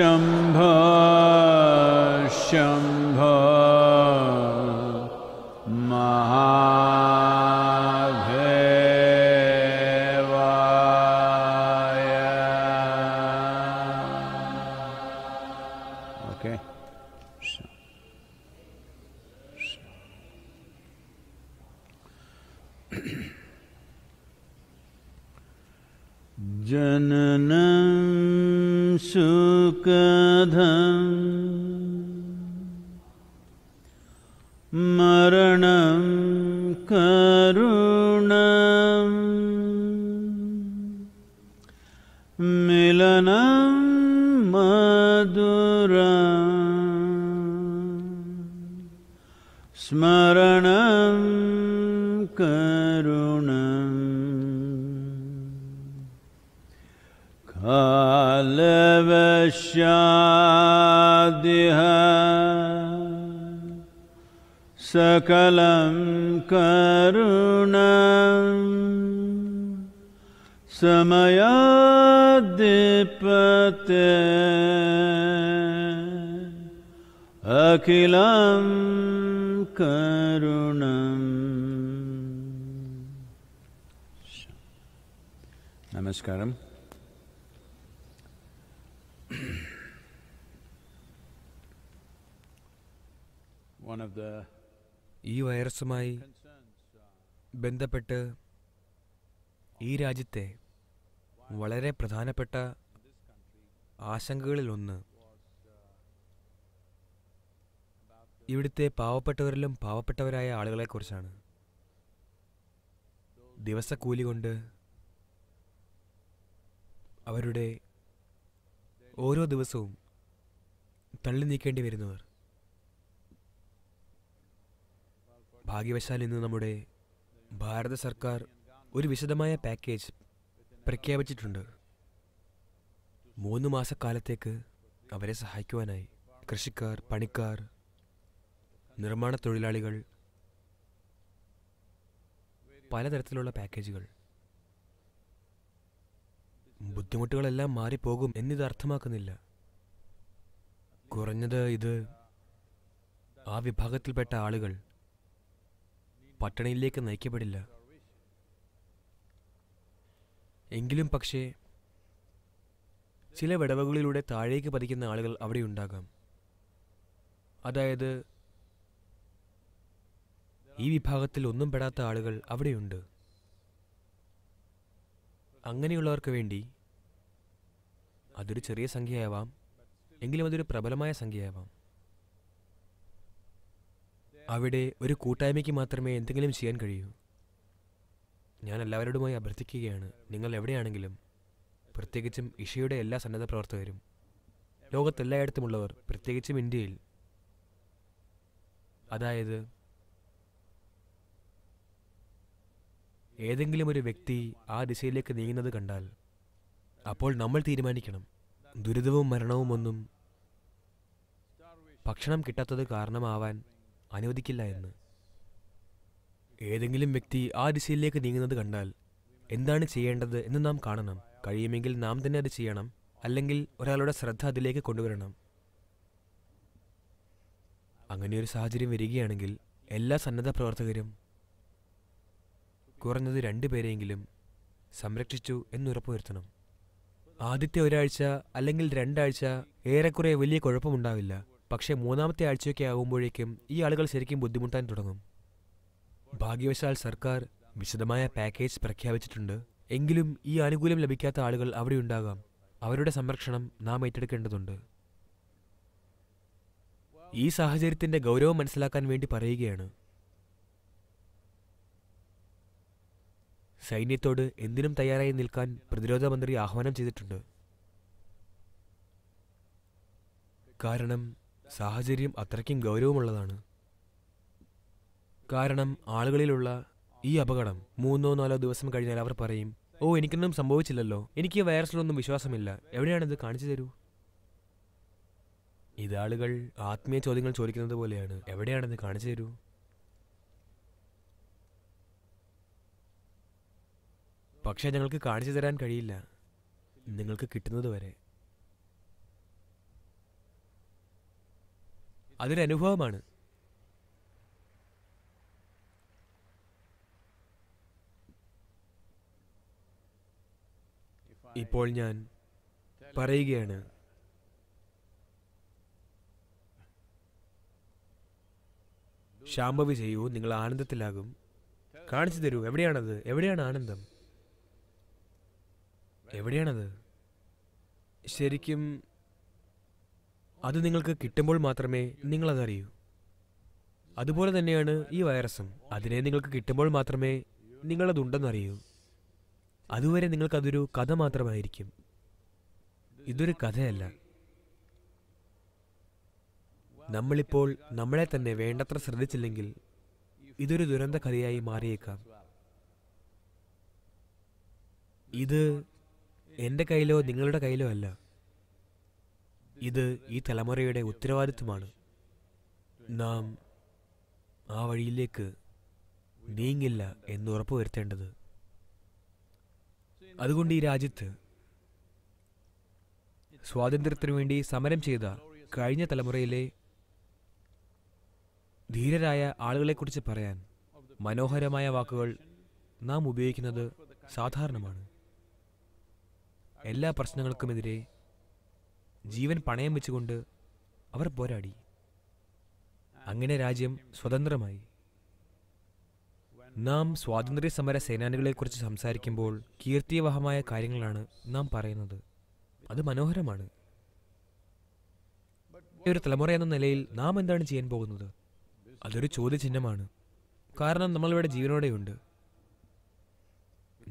Um. Alavashyadiha Sakalam Karunam Samayadipate Akilam Karunam Namaskaram. ഈ വൈറസുമായി ബന്ധപ്പെട്ട് ഈ രാജ്യത്തെ വളരെ പ്രധാനപ്പെട്ട ആശങ്കകളിലൊന്ന് ഇവിടുത്തെ പാവപ്പെട്ടവരിലും പാവപ്പെട്ടവരായ ആളുകളെക്കുറിച്ചാണ് ദിവസക്കൂലി കൊണ്ട് അവരുടെ ഓരോ ദിവസവും തള്ളി നീക്കേണ്ടി വരുന്നവർ ഭാഗ്യവശാൽ ഇന്ന് നമ്മുടെ ഭാരത സർക്കാർ ഒരു വിശദമായ പാക്കേജ് പ്രഖ്യാപിച്ചിട്ടുണ്ട് മൂന്ന് മാസക്കാലത്തേക്ക് അവരെ സഹായിക്കുവാനായി കൃഷിക്കാർ പണിക്കാർ നിർമ്മാണ തൊഴിലാളികൾ പലതരത്തിലുള്ള പാക്കേജുകൾ ബുദ്ധിമുട്ടുകളെല്ലാം മാറിപ്പോകും എന്നിത് അർത്ഥമാക്കുന്നില്ല കുറഞ്ഞത് ഇത് ആ വിഭാഗത്തിൽപ്പെട്ട ആളുകൾ പട്ടണിയിലേക്ക് നയിക്കപ്പെടില്ല എങ്കിലും പക്ഷേ ചില വിടവുകളിലൂടെ താഴേക്ക് പതിക്കുന്ന ആളുകൾ അവിടെ ഉണ്ടാകാം അതായത് ഈ വിഭാഗത്തിൽ ഒന്നും പെടാത്ത ആളുകൾ അവിടെയുണ്ട് അങ്ങനെയുള്ളവർക്ക് വേണ്ടി അതൊരു ചെറിയ സംഖ്യയാവാം എങ്കിലും അതൊരു പ്രബലമായ സംഖ്യയാവാം അവിടെ ഒരു കൂട്ടായ്മയ്ക്ക് മാത്രമേ എന്തെങ്കിലും ചെയ്യാൻ കഴിയൂ ഞാൻ എല്ലാവരോടുമായി അഭ്യർത്ഥിക്കുകയാണ് നിങ്ങൾ എവിടെയാണെങ്കിലും പ്രത്യേകിച്ചും ഇഷയുടെ എല്ലാ സന്നദ്ധ പ്രവർത്തകരും ലോകത്തെല്ലായിടത്തുമുള്ളവർ പ്രത്യേകിച്ചും ഇന്ത്യയിൽ അതായത് ഏതെങ്കിലും ഒരു വ്യക്തി ആ ദിശയിലേക്ക് നീങ്ങുന്നത് കണ്ടാൽ അപ്പോൾ നമ്മൾ തീരുമാനിക്കണം ദുരിതവും മരണവും ഒന്നും ഭക്ഷണം കിട്ടാത്തത് കാരണമാവാൻ അനുവദിക്കില്ല എന്ന് ഏതെങ്കിലും വ്യക്തി ആ ദിശയിലേക്ക് നീങ്ങുന്നത് കണ്ടാൽ എന്താണ് ചെയ്യേണ്ടത് എന്ന് നാം കാണണം കഴിയുമെങ്കിൽ നാം തന്നെ അത് ചെയ്യണം അല്ലെങ്കിൽ ഒരാളുടെ ശ്രദ്ധ അതിലേക്ക് കൊണ്ടുവരണം അങ്ങനെയൊരു സാഹചര്യം വരികയാണെങ്കിൽ എല്ലാ സന്നദ്ധ പ്രവർത്തകരും കുറഞ്ഞത് രണ്ടു പേരെയെങ്കിലും സംരക്ഷിച്ചു എന്നുറപ്പുവരുത്തണം ആദ്യത്തെ ഒരാഴ്ച അല്ലെങ്കിൽ രണ്ടാഴ്ച ഏറെക്കുറെ വലിയ കുഴപ്പമുണ്ടാവില്ല പക്ഷേ മൂന്നാമത്തെ ആഴ്ചയൊക്കെ ആകുമ്പോഴേക്കും ഈ ആളുകൾ ശരിക്കും ബുദ്ധിമുട്ടാൻ തുടങ്ങും ഭാഗ്യവശാൽ സർക്കാർ വിശദമായ പാക്കേജ് പ്രഖ്യാപിച്ചിട്ടുണ്ട് എങ്കിലും ഈ ആനുകൂല്യം ലഭിക്കാത്ത ആളുകൾ അവിടെ ഉണ്ടാകാം അവരുടെ സംരക്ഷണം നാം ഏറ്റെടുക്കേണ്ടതുണ്ട് ഈ സാഹചര്യത്തിൻ്റെ ഗൗരവം മനസ്സിലാക്കാൻ വേണ്ടി പറയുകയാണ് സൈന്യത്തോട് എന്തിനും തയ്യാറായി നിൽക്കാൻ പ്രതിരോധ മന്ത്രി ആഹ്വാനം ചെയ്തിട്ടുണ്ട് കാരണം സാഹചര്യം അത്രയ്ക്കും ഗൗരവമുള്ളതാണ് കാരണം ആളുകളിലുള്ള ഈ അപകടം മൂന്നോ നാലോ ദിവസം കഴിഞ്ഞാൽ അവർ പറയും ഓ എനിക്കൊന്നും സംഭവിച്ചില്ലല്ലോ എനിക്ക് വൈറസിലൊന്നും വിശ്വാസമില്ല എവിടെയാണിത് കാണിച്ചു തരൂ ഇതാളുകൾ ആത്മീയ ചോദ്യങ്ങൾ ചോദിക്കുന്നത് പോലെയാണ് എവിടെയാണിത് കാണിച്ചു തരൂ പക്ഷേ ഞങ്ങൾക്ക് കാണിച്ചു തരാൻ കഴിയില്ല നിങ്ങൾക്ക് കിട്ടുന്നത് വരെ അതൊരനുഭവമാണ് ഇപ്പോൾ ഞാൻ പറയുകയാണ് ശാംഭവി ചെയ്യൂ നിങ്ങൾ ആനന്ദത്തിലാകും കാണിച്ചു തരൂ എവിടെയാണത് എവിടെയാണ് ആനന്ദം എവിടെയാണത് ശരിക്കും അത് നിങ്ങൾക്ക് കിട്ടുമ്പോൾ മാത്രമേ നിങ്ങളതറിയൂ അതുപോലെ തന്നെയാണ് ഈ വൈറസും അതിനെ നിങ്ങൾക്ക് കിട്ടുമ്പോൾ മാത്രമേ നിങ്ങളതുണ്ടെന്നറിയൂ അതുവരെ നിങ്ങൾക്കതൊരു കഥ മാത്രമായിരിക്കും ഇതൊരു കഥയല്ല നമ്മളിപ്പോൾ നമ്മളെ തന്നെ വേണ്ടത്ര ശ്രദ്ധിച്ചില്ലെങ്കിൽ ഇതൊരു ദുരന്ത കഥയായി മാറിയേക്കാം ഇത് എൻ്റെ കയ്യിലോ നിങ്ങളുടെ കയ്യിലോ അല്ല ഇത് ഈ തലമുറയുടെ ഉത്തരവാദിത്വമാണ് നാം ആ വഴിയിലേക്ക് നീങ്ങില്ല എന്ന് ഉറപ്പുവരുത്തേണ്ടത് അതുകൊണ്ട് ഈ രാജ്യത്ത് സ്വാതന്ത്ര്യത്തിനു വേണ്ടി സമരം ചെയ്ത കഴിഞ്ഞ തലമുറയിലെ ധീരരായ ആളുകളെക്കുറിച്ച് പറയാൻ മനോഹരമായ വാക്കുകൾ നാം ഉപയോഗിക്കുന്നത് സാധാരണമാണ് എല്ലാ പ്രശ്നങ്ങൾക്കുമെതിരെ ജീവൻ പണയം വെച്ചുകൊണ്ട് അവർ പോരാടി അങ്ങനെ രാജ്യം സ്വതന്ത്രമായി നാം സ്വാതന്ത്ര്യ സമര സേനാനികളെക്കുറിച്ച് സംസാരിക്കുമ്പോൾ കീർത്തിവഹമായ കാര്യങ്ങളാണ് നാം പറയുന്നത് അത് മനോഹരമാണ് ഒരു തലമുറ എന്ന നിലയിൽ നാം എന്താണ് ചെയ്യാൻ പോകുന്നത് അതൊരു ചോദ്യചിഹ്നമാണ് കാരണം നമ്മളിവിടെ ജീവനോടെയുണ്ട്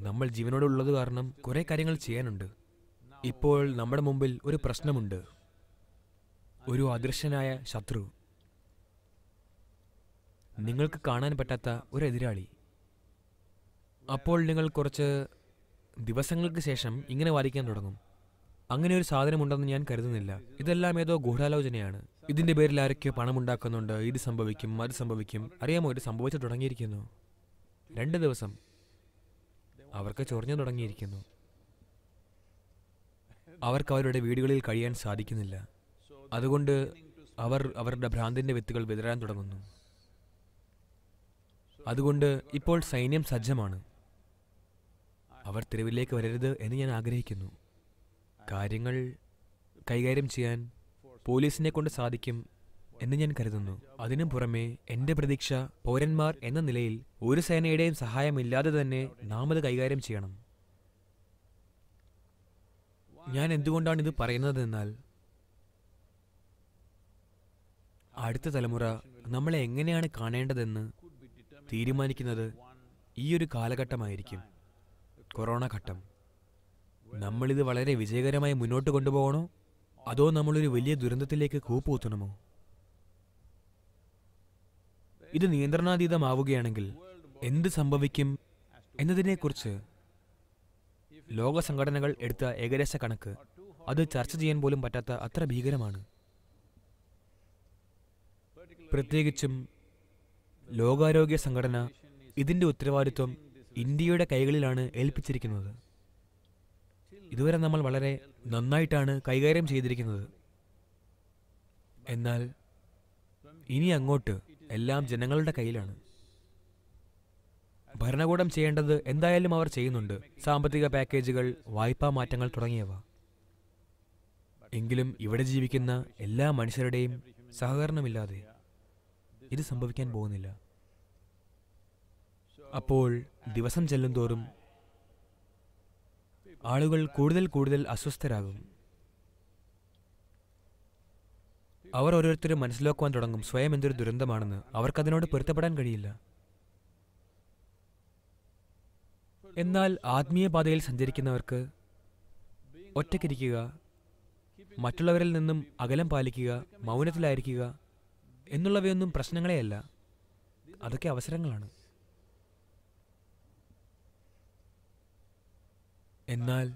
നമ്മൾ ജീവനോടെ ഉള്ളത് കാരണം കുറേ കാര്യങ്ങൾ ചെയ്യാനുണ്ട് ഇപ്പോൾ നമ്മുടെ മുമ്പിൽ ഒരു പ്രശ്നമുണ്ട് ഒരു അദൃശ്യനായ ശത്രു നിങ്ങൾക്ക് കാണാൻ പറ്റാത്ത ഒരു എതിരാളി അപ്പോൾ നിങ്ങൾ കുറച്ച് ദിവസങ്ങൾക്ക് ശേഷം ഇങ്ങനെ വായിക്കാൻ തുടങ്ങും അങ്ങനെ ഒരു സാധനമുണ്ടെന്ന് ഞാൻ കരുതുന്നില്ല ഇതെല്ലാം ഏതോ ഗൂഢാലോചനയാണ് ഇതിന്റെ പേരിൽ പണം പണമുണ്ടാക്കുന്നുണ്ട് ഇത് സംഭവിക്കും അത് സംഭവിക്കും അറിയാമോ ഇത് സംഭവിച്ചു തുടങ്ങിയിരിക്കുന്നു രണ്ട് ദിവസം അവർക്ക് ചൊറിഞ്ഞു തുടങ്ങിയിരിക്കുന്നു അവർക്ക് അവരുടെ വീടുകളിൽ കഴിയാൻ സാധിക്കുന്നില്ല അതുകൊണ്ട് അവർ അവരുടെ ഭ്രാന്തിൻ്റെ വിത്തുകൾ വിതരാൻ തുടങ്ങുന്നു അതുകൊണ്ട് ഇപ്പോൾ സൈന്യം സജ്ജമാണ് അവർ തെരുവിലേക്ക് വരരുത് എന്ന് ഞാൻ ആഗ്രഹിക്കുന്നു കാര്യങ്ങൾ കൈകാര്യം ചെയ്യാൻ പോലീസിനെ കൊണ്ട് സാധിക്കും എന്ന് ഞാൻ കരുതുന്നു അതിനു പുറമെ എൻ്റെ പ്രതീക്ഷ പൗരന്മാർ എന്ന നിലയിൽ ഒരു സേനയുടെയും സഹായമില്ലാതെ തന്നെ നാം അത് കൈകാര്യം ചെയ്യണം ഞാൻ എന്തുകൊണ്ടാണ് ഇത് പറയുന്നതെന്നാൽ അടുത്ത തലമുറ നമ്മളെ എങ്ങനെയാണ് കാണേണ്ടതെന്ന് തീരുമാനിക്കുന്നത് ഈ ഒരു കാലഘട്ടമായിരിക്കും കൊറോണ ഘട്ടം നമ്മളിത് വളരെ വിജയകരമായി മുന്നോട്ട് കൊണ്ടുപോകണോ അതോ നമ്മളൊരു വലിയ ദുരന്തത്തിലേക്ക് കൂപ്പുകൂത്തണമോ ഇത് നിയന്ത്രണാതീതമാവുകയാണെങ്കിൽ എന്ത് സംഭവിക്കും എന്നതിനെക്കുറിച്ച് ലോക സംഘടനകൾ എടുത്ത ഏകദേശ കണക്ക് അത് ചർച്ച ചെയ്യാൻ പോലും പറ്റാത്ത അത്ര ഭീകരമാണ് പ്രത്യേകിച്ചും ലോകാരോഗ്യ സംഘടന ഇതിൻ്റെ ഉത്തരവാദിത്വം ഇന്ത്യയുടെ കൈകളിലാണ് ഏൽപ്പിച്ചിരിക്കുന്നത് ഇതുവരെ നമ്മൾ വളരെ നന്നായിട്ടാണ് കൈകാര്യം ചെയ്തിരിക്കുന്നത് എന്നാൽ ഇനി അങ്ങോട്ട് എല്ലാം ജനങ്ങളുടെ കയ്യിലാണ് ഭരണകൂടം ചെയ്യേണ്ടത് എന്തായാലും അവർ ചെയ്യുന്നുണ്ട് സാമ്പത്തിക പാക്കേജുകൾ വായ്പാ മാറ്റങ്ങൾ തുടങ്ങിയവ എങ്കിലും ഇവിടെ ജീവിക്കുന്ന എല്ലാ മനുഷ്യരുടെയും സഹകരണമില്ലാതെ ഇത് സംഭവിക്കാൻ പോകുന്നില്ല അപ്പോൾ ദിവസം ചെല്ലുംതോറും ആളുകൾ കൂടുതൽ കൂടുതൽ അസ്വസ്ഥരാകും അവർ ഓരോരുത്തരും മനസ്സിലാക്കുവാൻ തുടങ്ങും സ്വയം എന്തൊരു ദുരന്തമാണെന്ന് അവർക്കതിനോട് പൊരുത്തപ്പെടാൻ കഴിയില്ല എന്നാൽ ആത്മീയ പാതയിൽ സഞ്ചരിക്കുന്നവർക്ക് ഒറ്റക്കിരിക്കുക മറ്റുള്ളവരിൽ നിന്നും അകലം പാലിക്കുക മൗനത്തിലായിരിക്കുക എന്നുള്ളവയൊന്നും പ്രശ്നങ്ങളെയല്ല അതൊക്കെ അവസരങ്ങളാണ് എന്നാൽ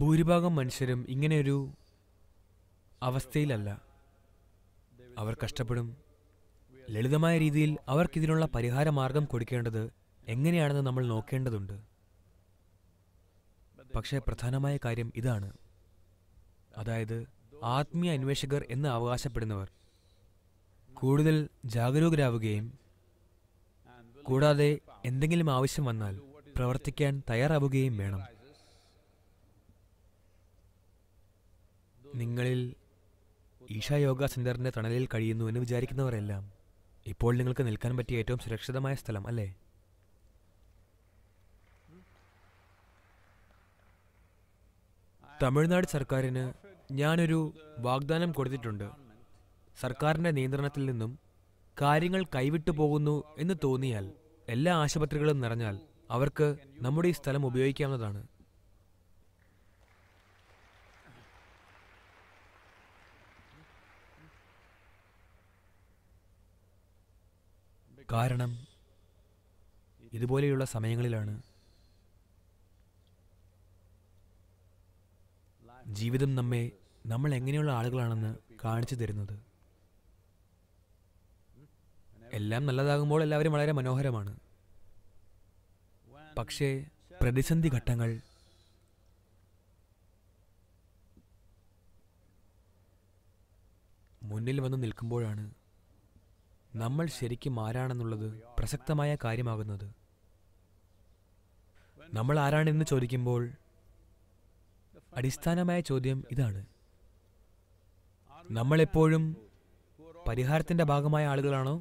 ഭൂരിഭാഗം മനുഷ്യരും ഇങ്ങനെയൊരു അവസ്ഥയിലല്ല അവർ കഷ്ടപ്പെടും ലളിതമായ രീതിയിൽ അവർക്കിതിനുള്ള പരിഹാര മാർഗം കൊടുക്കേണ്ടത് എങ്ങനെയാണെന്ന് നമ്മൾ നോക്കേണ്ടതുണ്ട് പക്ഷേ പ്രധാനമായ കാര്യം ഇതാണ് അതായത് ആത്മീയ അന്വേഷകർ എന്ന് അവകാശപ്പെടുന്നവർ കൂടുതൽ ജാഗരൂകരാവുകയും കൂടാതെ എന്തെങ്കിലും ആവശ്യം വന്നാൽ പ്രവർത്തിക്കാൻ തയ്യാറാവുകയും വേണം നിങ്ങളിൽ ഈശാ യോഗ സെന്ററിന്റെ തണലിൽ കഴിയുന്നു എന്ന് വിചാരിക്കുന്നവരെല്ലാം ഇപ്പോൾ നിങ്ങൾക്ക് നിൽക്കാൻ പറ്റിയ ഏറ്റവും സുരക്ഷിതമായ സ്ഥലം അല്ലേ തമിഴ്നാട് സർക്കാരിന് ഞാനൊരു വാഗ്ദാനം കൊടുത്തിട്ടുണ്ട് സർക്കാരിൻ്റെ നിയന്ത്രണത്തിൽ നിന്നും കാര്യങ്ങൾ കൈവിട്ടു പോകുന്നു എന്ന് തോന്നിയാൽ എല്ലാ ആശുപത്രികളും നിറഞ്ഞാൽ അവർക്ക് നമ്മുടെ ഈ സ്ഥലം ഉപയോഗിക്കാവുന്നതാണ് കാരണം ഇതുപോലെയുള്ള സമയങ്ങളിലാണ് ജീവിതം നമ്മെ നമ്മൾ എങ്ങനെയുള്ള ആളുകളാണെന്ന് കാണിച്ചു തരുന്നത് എല്ലാം നല്ലതാകുമ്പോൾ എല്ലാവരും വളരെ മനോഹരമാണ് പക്ഷേ പ്രതിസന്ധി ഘട്ടങ്ങൾ മുന്നിൽ വന്ന് നിൽക്കുമ്പോഴാണ് നമ്മൾ ശരിക്കും ആരാണെന്നുള്ളത് പ്രസക്തമായ കാര്യമാകുന്നത് നമ്മൾ ആരാണെന്ന് ചോദിക്കുമ്പോൾ അടിസ്ഥാനമായ ചോദ്യം ഇതാണ് നമ്മളെപ്പോഴും പരിഹാരത്തിൻ്റെ ഭാഗമായ ആളുകളാണോ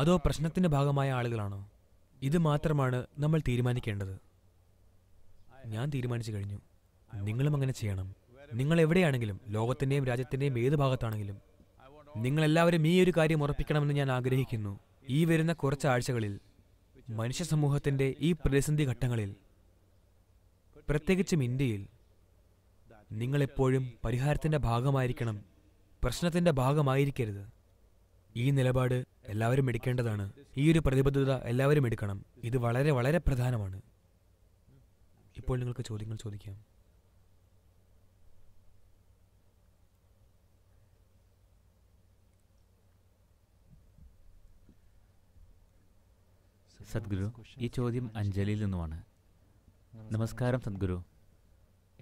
അതോ പ്രശ്നത്തിൻ്റെ ഭാഗമായ ആളുകളാണോ ഇത് മാത്രമാണ് നമ്മൾ തീരുമാനിക്കേണ്ടത് ഞാൻ തീരുമാനിച്ചു കഴിഞ്ഞു നിങ്ങളും അങ്ങനെ ചെയ്യണം നിങ്ങൾ എവിടെയാണെങ്കിലും ലോകത്തിൻ്റെയും രാജ്യത്തിൻ്റെയും ഏത് ഭാഗത്താണെങ്കിലും നിങ്ങളെല്ലാവരും ഈ ഒരു കാര്യം ഉറപ്പിക്കണമെന്ന് ഞാൻ ആഗ്രഹിക്കുന്നു ഈ വരുന്ന കുറച്ച് ആഴ്ചകളിൽ മനുഷ്യ സമൂഹത്തിൻ്റെ ഈ പ്രതിസന്ധി ഘട്ടങ്ങളിൽ പ്രത്യേകിച്ചും ഇന്ത്യയിൽ നിങ്ങളെപ്പോഴും പരിഹാരത്തിൻ്റെ ഭാഗമായിരിക്കണം പ്രശ്നത്തിൻ്റെ ഭാഗമായിരിക്കരുത് ഈ നിലപാട് എല്ലാവരും എടുക്കേണ്ടതാണ് ഈ ഒരു പ്രതിബദ്ധത എല്ലാവരും എടുക്കണം ഇത് വളരെ വളരെ പ്രധാനമാണ് ഇപ്പോൾ നിങ്ങൾക്ക് ചോദ്യങ്ങൾ ചോദിക്കാം സദ്ഗുരു ഈ ചോദ്യം അഞ്ജലിയിൽ നിന്നുമാണ് നമസ്കാരം സദ്ഗുരു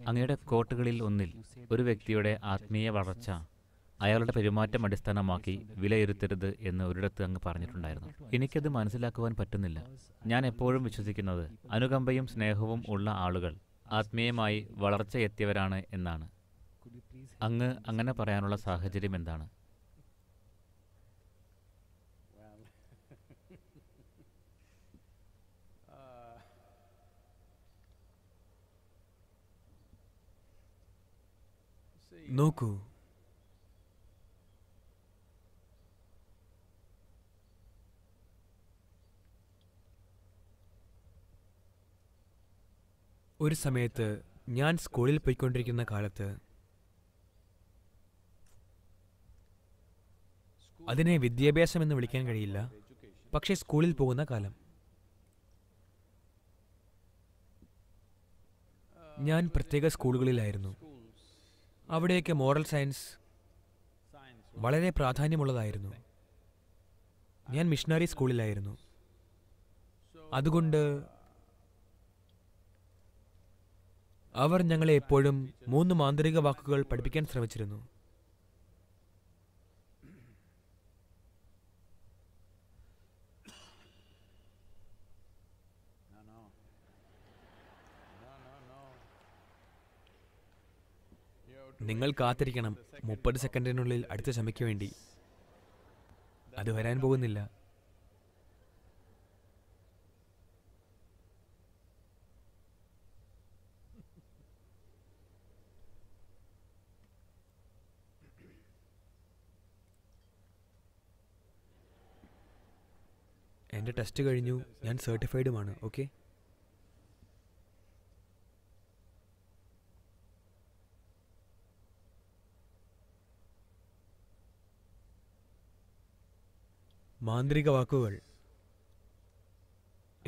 അങ്ങയുടെ കോട്ടുകളിൽ ഒന്നിൽ ഒരു വ്യക്തിയുടെ ആത്മീയ വളർച്ച അയാളുടെ പെരുമാറ്റം അടിസ്ഥാനമാക്കി വിലയിരുത്തരുത് എന്ന് ഒരിടത്ത് അങ്ങ് പറഞ്ഞിട്ടുണ്ടായിരുന്നു എനിക്കത് മനസ്സിലാക്കുവാൻ പറ്റുന്നില്ല ഞാൻ എപ്പോഴും വിശ്വസിക്കുന്നത് അനുകമ്പയും സ്നേഹവും ഉള്ള ആളുകൾ ആത്മീയമായി വളർച്ചയെത്തിയവരാണ് എന്നാണ് അങ്ങ് അങ്ങനെ പറയാനുള്ള സാഹചര്യം എന്താണ് നോക്കൂ ഒരു സമയത്ത് ഞാൻ സ്കൂളിൽ പോയിക്കൊണ്ടിരിക്കുന്ന കാലത്ത് അതിനെ വിദ്യാഭ്യാസം എന്ന് വിളിക്കാൻ കഴിയില്ല പക്ഷെ സ്കൂളിൽ പോകുന്ന കാലം ഞാൻ പ്രത്യേക സ്കൂളുകളിലായിരുന്നു അവിടെയൊക്കെ മോറൽ സയൻസ് വളരെ പ്രാധാന്യമുള്ളതായിരുന്നു ഞാൻ മിഷണറി സ്കൂളിലായിരുന്നു അതുകൊണ്ട് അവർ ഞങ്ങളെ എപ്പോഴും മൂന്ന് മാന്ത്രിക വാക്കുകൾ പഠിപ്പിക്കാൻ ശ്രമിച്ചിരുന്നു നിങ്ങൾ കാത്തിരിക്കണം മുപ്പത് സെക്കൻഡിനുള്ളിൽ അടുത്ത ക്ഷമയ്ക്ക് വേണ്ടി അത് വരാൻ പോകുന്നില്ല എൻ്റെ ടെസ്റ്റ് കഴിഞ്ഞു ഞാൻ സർട്ടിഫൈഡുമാണ് ഓക്കെ മാന്ത്രിക വാക്കുകൾ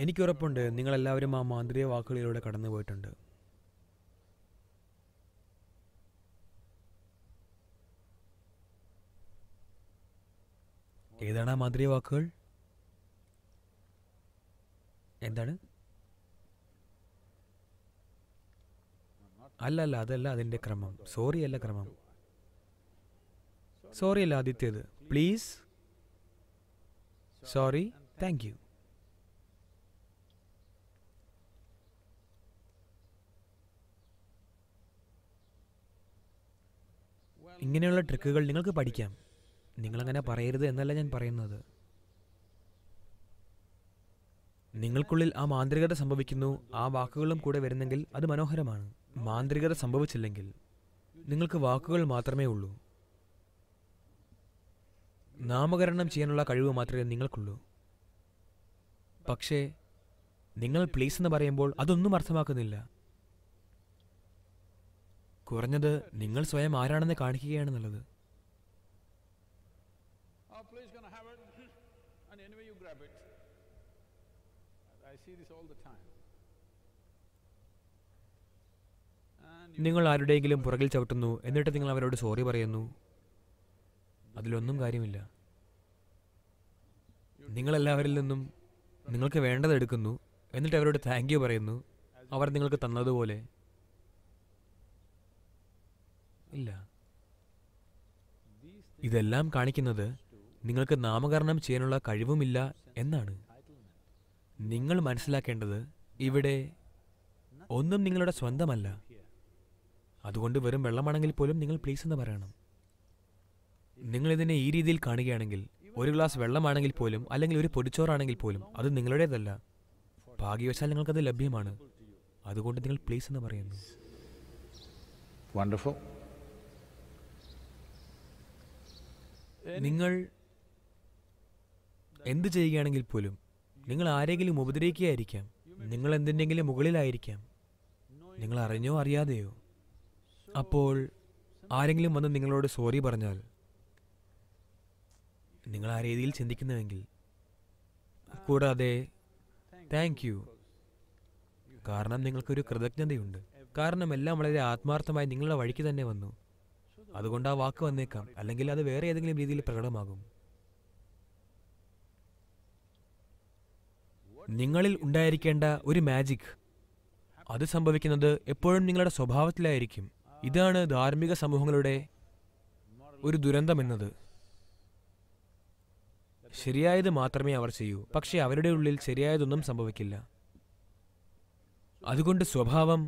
എനിക്കുറപ്പുണ്ട് നിങ്ങളെല്ലാവരും ആ മാന്ത്രിക വാക്കുകളിലൂടെ കടന്നു പോയിട്ടുണ്ട് ഏതാണ് ആ മാന്ത്രിക വാക്കുകൾ എന്താണ് അല്ല അല്ല അതല്ല അതിൻ്റെ ക്രമം സോറി അല്ല ക്രമം സോറി അല്ല ആദ്യത്തേത് പ്ലീസ് സോറി താങ്ക് യു ഇങ്ങനെയുള്ള ട്രിക്കുകൾ നിങ്ങൾക്ക് പഠിക്കാം നിങ്ങളങ്ങനെ പറയരുത് എന്നല്ല ഞാൻ പറയുന്നത് നിങ്ങൾക്കുള്ളിൽ ആ മാന്ത്രികത സംഭവിക്കുന്നു ആ വാക്കുകളും കൂടെ വരുന്നെങ്കിൽ അത് മനോഹരമാണ് മാന്ത്രികത സംഭവിച്ചില്ലെങ്കിൽ നിങ്ങൾക്ക് വാക്കുകൾ മാത്രമേ ഉള്ളൂ നാമകരണം ചെയ്യാനുള്ള കഴിവ് മാത്രമേ നിങ്ങൾക്കുള്ളൂ പക്ഷേ നിങ്ങൾ പ്ലീസ് എന്ന് പറയുമ്പോൾ അതൊന്നും അർത്ഥമാക്കുന്നില്ല കുറഞ്ഞത് നിങ്ങൾ സ്വയം ആരാണെന്ന് കാണിക്കുകയാണ് നല്ലത് നിങ്ങൾ ആരുടെയെങ്കിലും പുറകിൽ ചവിട്ടുന്നു എന്നിട്ട് നിങ്ങൾ അവരോട് സോറി പറയുന്നു അതിലൊന്നും കാര്യമില്ല നിങ്ങളെല്ലാവരിൽ നിന്നും നിങ്ങൾക്ക് വേണ്ടത് എടുക്കുന്നു എന്നിട്ട് അവരോട് താങ്ക് യു പറയുന്നു അവർ നിങ്ങൾക്ക് തന്നതുപോലെ ഇല്ല ഇതെല്ലാം കാണിക്കുന്നത് നിങ്ങൾക്ക് നാമകരണം ചെയ്യാനുള്ള കഴിവുമില്ല എന്നാണ് നിങ്ങൾ മനസ്സിലാക്കേണ്ടത് ഇവിടെ ഒന്നും നിങ്ങളുടെ സ്വന്തമല്ല അതുകൊണ്ട് വെറും വെള്ളമാണെങ്കിൽ പോലും നിങ്ങൾ പ്ലീസ് എന്ന് പറയണം നിങ്ങൾ ഇതിനെ ഈ രീതിയിൽ കാണുകയാണെങ്കിൽ ഒരു ഗ്ലാസ് വെള്ളമാണെങ്കിൽ പോലും അല്ലെങ്കിൽ ഒരു പൊടിച്ചോറാണെങ്കിൽ പോലും അത് നിങ്ങളുടേതല്ല ഭാഗ്യവശാൽ നിങ്ങൾക്കത് ലഭ്യമാണ് അതുകൊണ്ട് നിങ്ങൾ പ്ലീസ് എന്ന് പറയുന്നു വണ്ടർഫുൾ നിങ്ങൾ എന്ത് ചെയ്യുകയാണെങ്കിൽ പോലും നിങ്ങൾ ആരെങ്കിലും ഉപദ്രവിക്കുകയായിരിക്കാം നിങ്ങൾ എന്തിൻ്റെങ്കിലും മുകളിലായിരിക്കാം നിങ്ങൾ അറിഞ്ഞോ അറിയാതെയോ അപ്പോൾ ആരെങ്കിലും വന്ന് നിങ്ങളോട് സോറി പറഞ്ഞാൽ നിങ്ങൾ ആ രീതിയിൽ ചിന്തിക്കുന്നുവെങ്കിൽ കൂടാതെ താങ്ക് യു കാരണം നിങ്ങൾക്കൊരു കൃതജ്ഞതയുണ്ട് കാരണം എല്ലാം വളരെ ആത്മാർത്ഥമായി നിങ്ങളുടെ വഴിക്ക് തന്നെ വന്നു അതുകൊണ്ട് ആ വാക്ക് വന്നേക്കാം അല്ലെങ്കിൽ അത് വേറെ ഏതെങ്കിലും രീതിയിൽ പ്രകടമാകും നിങ്ങളിൽ ഉണ്ടായിരിക്കേണ്ട ഒരു മാജിക് അത് സംഭവിക്കുന്നത് എപ്പോഴും നിങ്ങളുടെ സ്വഭാവത്തിലായിരിക്കും ഇതാണ് ധാർമ്മിക സമൂഹങ്ങളുടെ ഒരു എന്നത് ശരിയായത് മാത്രമേ അവർ ചെയ്യൂ പക്ഷേ അവരുടെ ഉള്ളിൽ ശരിയായതൊന്നും സംഭവിക്കില്ല അതുകൊണ്ട് സ്വഭാവം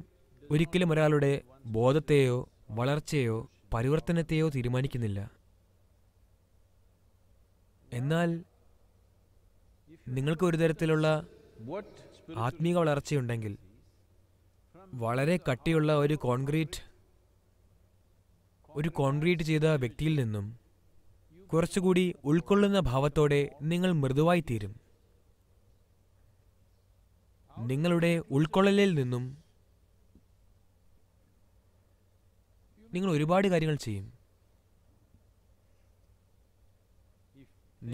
ഒരിക്കലും ഒരാളുടെ ബോധത്തെയോ വളർച്ചയോ പരിവർത്തനത്തെയോ തീരുമാനിക്കുന്നില്ല എന്നാൽ നിങ്ങൾക്ക് ഒരു തരത്തിലുള്ള ആത്മീക വളർച്ചയുണ്ടെങ്കിൽ വളരെ കട്ടിയുള്ള ഒരു കോൺക്രീറ്റ് ഒരു കോൺക്രീറ്റ് ചെയ്ത വ്യക്തിയിൽ നിന്നും കുറച്ചുകൂടി ഉൾക്കൊള്ളുന്ന ഭാവത്തോടെ നിങ്ങൾ മൃദുവായി തീരും നിങ്ങളുടെ ഉൾക്കൊള്ളലിൽ നിന്നും നിങ്ങൾ ഒരുപാട് കാര്യങ്ങൾ ചെയ്യും